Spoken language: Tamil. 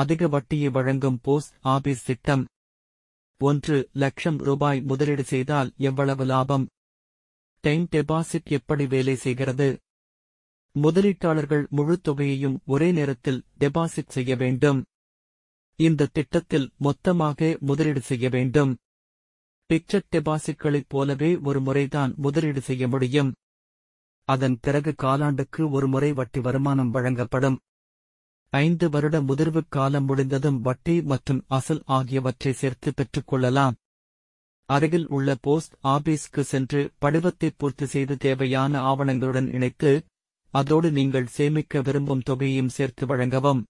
அதிக வட்டியை வழங்கும் போஸ்ட் ஆபீஸ் திட்டம் ஒன்று லட்சம் ரூபாய் முதலீடு செய்தால் எவ்வளவு லாபம் டைம் டெபாசிட் எப்படி வேலை செய்கிறது முதலீட்டாளர்கள் முழு தொகையையும் ஒரே நேரத்தில் டெபாசிட் செய்ய வேண்டும் இந்த திட்டத்தில் மொத்தமாக முதலீடு செய்ய வேண்டும் பிக்சர் டெபாசிட்களைப் போலவே ஒரு முறைதான் முதலீடு செய்ய முடியும் அதன் பிறகு காலாண்டுக்கு ஒரு முறை வட்டி வருமானம் வழங்கப்படும் ஐந்து வருட முதிர்வு காலம் முடிந்ததும் வட்டி மற்றும் அசல் ஆகியவற்றை சேர்த்து பெற்றுக்கொள்ளலாம் அருகில் உள்ள போஸ்ட் ஆபீஸ்க்கு சென்று படிவத்தை பூர்த்தி செய்து தேவையான ஆவணங்களுடன் இணைத்து அதோடு நீங்கள் சேமிக்க விரும்பும் தொகையையும் சேர்த்து வழங்கவும்